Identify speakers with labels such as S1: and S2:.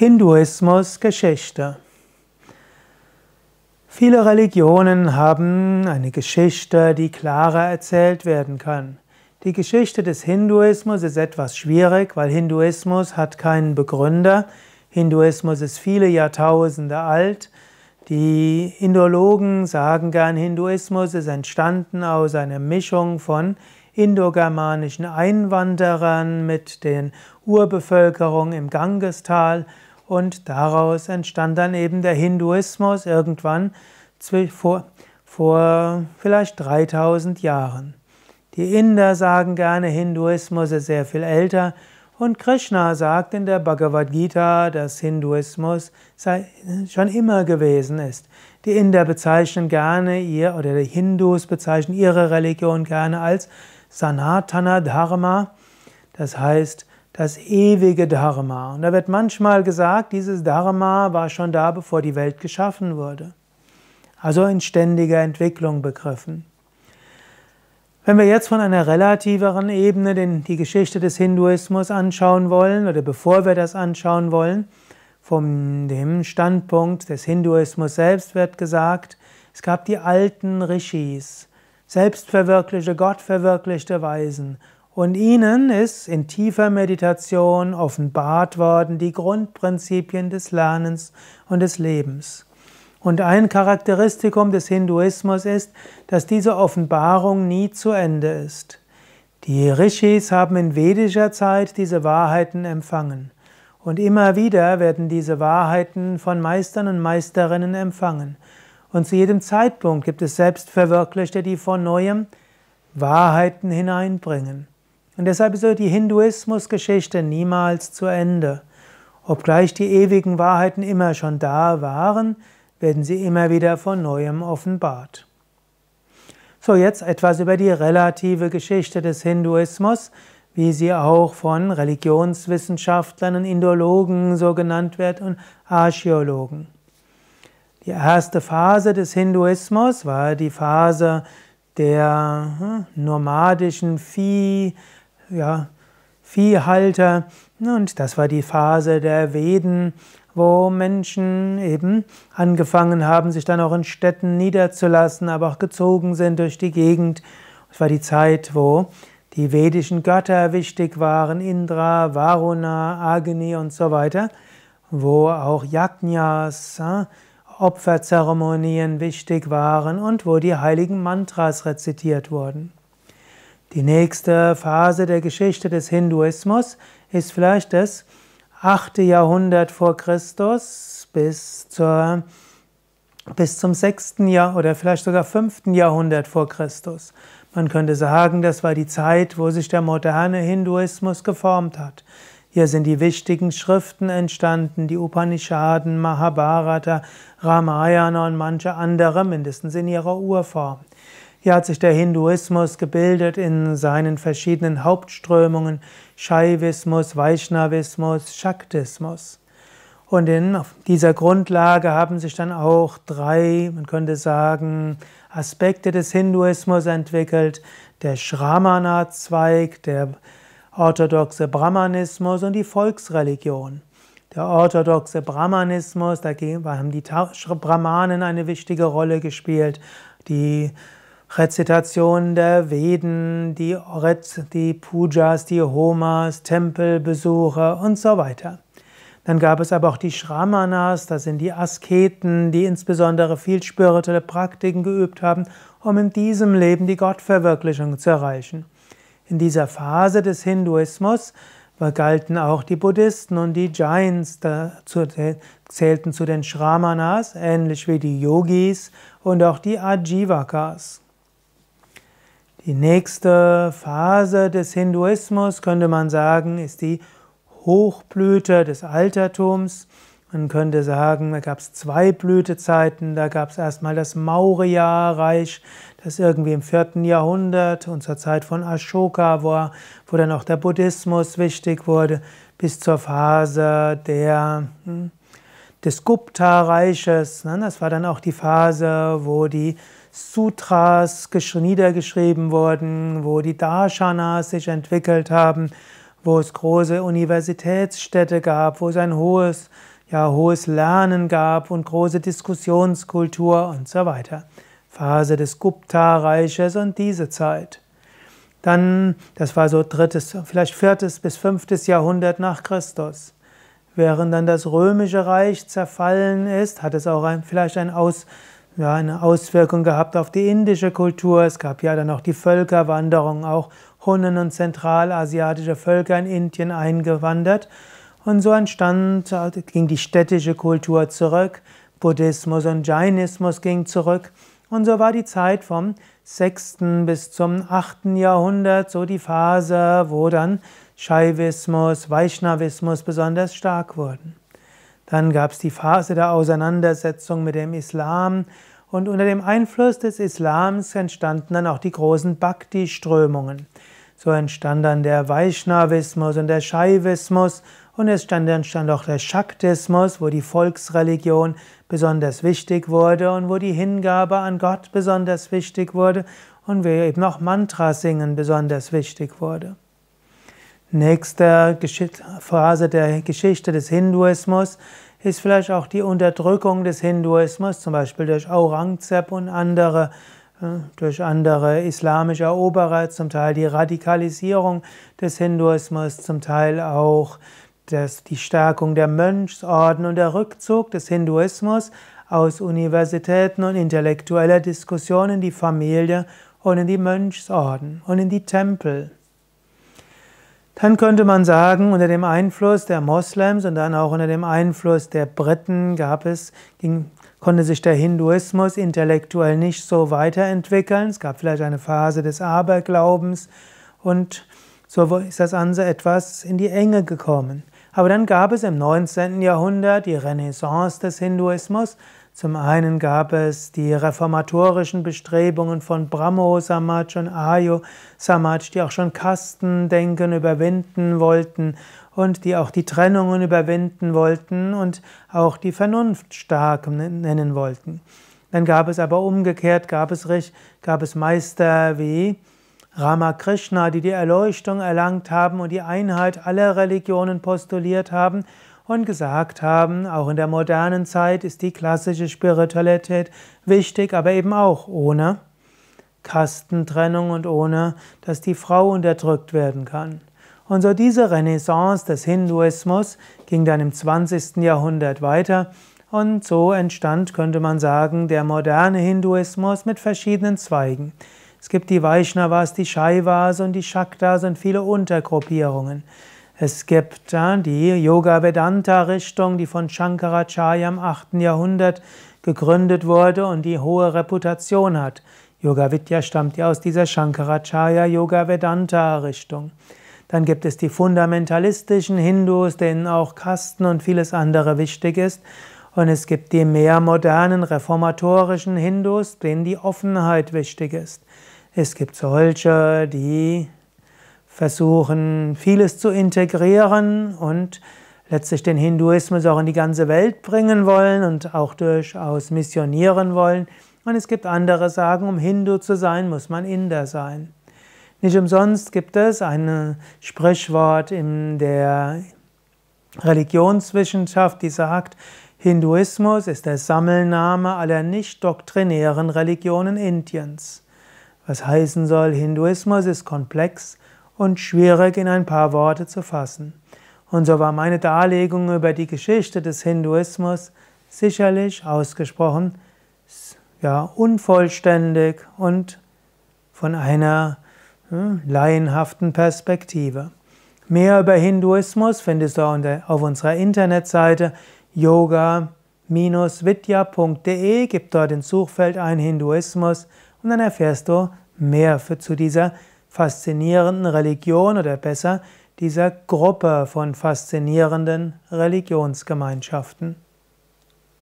S1: Hinduismus Geschichte. Viele Religionen haben eine Geschichte, die klarer erzählt werden kann. Die Geschichte des Hinduismus ist etwas schwierig, weil Hinduismus hat keinen Begründer. Hinduismus ist viele Jahrtausende alt. Die Indologen sagen gern, Hinduismus ist entstanden aus einer Mischung von indogermanischen Einwanderern mit den Urbevölkerung im Gangestal und daraus entstand dann eben der Hinduismus irgendwann vor, vor vielleicht 3000 Jahren. Die Inder sagen gerne, Hinduismus ist sehr viel älter. Und Krishna sagt in der Bhagavad Gita, dass Hinduismus schon immer gewesen ist. Die Inder bezeichnen gerne ihr, oder die Hindus bezeichnen ihre Religion gerne als Sanatana Dharma. Das heißt, das ewige Dharma. Und da wird manchmal gesagt, dieses Dharma war schon da, bevor die Welt geschaffen wurde. Also in ständiger Entwicklung begriffen. Wenn wir jetzt von einer relativeren Ebene den, die Geschichte des Hinduismus anschauen wollen, oder bevor wir das anschauen wollen, von dem Standpunkt des Hinduismus selbst wird gesagt, es gab die alten Rishis, selbstverwirklichte, gottverwirklichte Weisen, und ihnen ist in tiefer Meditation offenbart worden die Grundprinzipien des Lernens und des Lebens. Und ein Charakteristikum des Hinduismus ist, dass diese Offenbarung nie zu Ende ist. Die Rishis haben in vedischer Zeit diese Wahrheiten empfangen. Und immer wieder werden diese Wahrheiten von Meistern und Meisterinnen empfangen. Und zu jedem Zeitpunkt gibt es Selbstverwirklichte, die von neuem Wahrheiten hineinbringen. Und deshalb ist die Hinduismusgeschichte niemals zu Ende. Obgleich die ewigen Wahrheiten immer schon da waren, werden sie immer wieder von neuem offenbart. So, jetzt etwas über die relative Geschichte des Hinduismus, wie sie auch von Religionswissenschaftlern und Indologen so genannt wird und Archäologen. Die erste Phase des Hinduismus war die Phase der hm, nomadischen Vieh- ja, Viehhalter. Und das war die Phase der Veden, wo Menschen eben angefangen haben, sich dann auch in Städten niederzulassen, aber auch gezogen sind durch die Gegend. Es war die Zeit, wo die vedischen Götter wichtig waren, Indra, Varuna, Agni und so weiter, wo auch Yajnas, äh, Opferzeremonien wichtig waren und wo die heiligen Mantras rezitiert wurden. Die nächste Phase der Geschichte des Hinduismus ist vielleicht das 8. Jahrhundert vor Christus bis, zur, bis zum 6. Jahr oder vielleicht sogar 5. Jahrhundert vor Christus. Man könnte sagen, das war die Zeit, wo sich der moderne Hinduismus geformt hat. Hier sind die wichtigen Schriften entstanden, die Upanishaden, Mahabharata, Ramayana und manche andere, mindestens in ihrer Urform. Hier hat sich der Hinduismus gebildet in seinen verschiedenen Hauptströmungen Shaivismus, Vaishnavismus, Shaktismus. Und in, auf dieser Grundlage haben sich dann auch drei, man könnte sagen, Aspekte des Hinduismus entwickelt. Der Shramana-Zweig, der orthodoxe Brahmanismus und die Volksreligion. Der orthodoxe Brahmanismus, da haben die Brahmanen eine wichtige Rolle gespielt. Die Rezitation der Veden, die, Rez, die Pujas, die Homas, Tempelbesuche und so weiter. Dann gab es aber auch die Shramanas, das sind die Asketen, die insbesondere viel spirituelle Praktiken geübt haben, um in diesem Leben die Gottverwirklichung zu erreichen. In dieser Phase des Hinduismus galten auch die Buddhisten und die Jains dazu, zählten zu den Shramanas, ähnlich wie die Yogis und auch die Ajivakas. Die nächste Phase des Hinduismus, könnte man sagen, ist die Hochblüte des Altertums. Man könnte sagen, da gab es zwei Blütezeiten. Da gab es erstmal das Maurya-Reich, das irgendwie im vierten Jahrhundert und zur Zeit von Ashoka war, wo dann auch der Buddhismus wichtig wurde, bis zur Phase der, hm, des Gupta-Reiches. Ne? Das war dann auch die Phase, wo die Sutras niedergeschrieben wurden, wo die Darshanas sich entwickelt haben, wo es große Universitätsstädte gab, wo es ein hohes, ja, hohes Lernen gab und große Diskussionskultur und so weiter. Phase des Gupta-Reiches und diese Zeit. Dann, das war so drittes, vielleicht viertes bis fünftes Jahrhundert nach Christus. Während dann das römische Reich zerfallen ist, hat es auch ein, vielleicht ein Aus, ja, eine Auswirkung gehabt auf die indische Kultur. Es gab ja dann auch die Völkerwanderung, auch Hunnen und zentralasiatische Völker in Indien eingewandert. Und so entstand, also ging die städtische Kultur zurück, Buddhismus und Jainismus ging zurück. Und so war die Zeit vom 6. bis zum 8. Jahrhundert so die Phase, wo dann Shaivismus, Vaishnavismus besonders stark wurden. Dann gab es die Phase der Auseinandersetzung mit dem Islam und unter dem Einfluss des Islams entstanden dann auch die großen Bhakti-Strömungen. So entstand dann der Vaishnavismus und der Shaivismus und es entstand auch der Shaktismus, wo die Volksreligion besonders wichtig wurde und wo die Hingabe an Gott besonders wichtig wurde und wo eben auch Mantra singen besonders wichtig wurde. Nächste Phase der Geschichte des Hinduismus ist vielleicht auch die Unterdrückung des Hinduismus, zum Beispiel durch Aurangzeb und andere, äh, durch andere islamische Eroberer, zum Teil die Radikalisierung des Hinduismus, zum Teil auch das, die Stärkung der Mönchsorden und der Rückzug des Hinduismus aus Universitäten und intellektueller Diskussion in die Familie und in die Mönchsorden und in die Tempel dann könnte man sagen, unter dem Einfluss der Moslems und dann auch unter dem Einfluss der Briten gab es, ging, konnte sich der Hinduismus intellektuell nicht so weiterentwickeln. Es gab vielleicht eine Phase des Aberglaubens und so ist das Anse etwas in die Enge gekommen. Aber dann gab es im 19. Jahrhundert die Renaissance des Hinduismus, zum einen gab es die reformatorischen Bestrebungen von Brahmo Samaj und Ayo Samaj, die auch schon Kastendenken überwinden wollten und die auch die Trennungen überwinden wollten und auch die Vernunft stark nennen wollten. Dann gab es aber umgekehrt, gab es, gab es Meister wie Ramakrishna, die die Erleuchtung erlangt haben und die Einheit aller Religionen postuliert haben und gesagt haben, auch in der modernen Zeit ist die klassische Spiritualität wichtig, aber eben auch ohne Kastentrennung und ohne, dass die Frau unterdrückt werden kann. Und so diese Renaissance des Hinduismus ging dann im 20. Jahrhundert weiter und so entstand, könnte man sagen, der moderne Hinduismus mit verschiedenen Zweigen. Es gibt die Vaishnavas, die Shaivas und die Shaktas und viele Untergruppierungen. Es gibt die Yoga-Vedanta-Richtung, die von Shankaracharya im 8. Jahrhundert gegründet wurde und die hohe Reputation hat. Yoga Vidya stammt ja aus dieser Shankaracharya Yoga Vedanta Richtung. Dann gibt es die fundamentalistischen Hindus, denen auch Kasten und vieles andere wichtig ist. Und es gibt die mehr modernen reformatorischen Hindus, denen die Offenheit wichtig ist. Es gibt solche, die versuchen, vieles zu integrieren und letztlich den Hinduismus auch in die ganze Welt bringen wollen und auch durchaus missionieren wollen. Und es gibt andere, die sagen, um Hindu zu sein, muss man Inder sein. Nicht umsonst gibt es ein Sprichwort in der Religionswissenschaft, die sagt, Hinduismus ist der Sammelname aller nicht doktrinären Religionen Indiens. Was heißen soll, Hinduismus ist komplex, und schwierig in ein paar Worte zu fassen. Und so war meine Darlegung über die Geschichte des Hinduismus sicherlich ausgesprochen ja, unvollständig und von einer hm, laienhaften Perspektive. Mehr über Hinduismus findest du auf unserer Internetseite yoga-vidya.de. Gib dort ins Suchfeld ein Hinduismus und dann erfährst du mehr zu dieser faszinierenden Religion oder besser dieser Gruppe von faszinierenden Religionsgemeinschaften.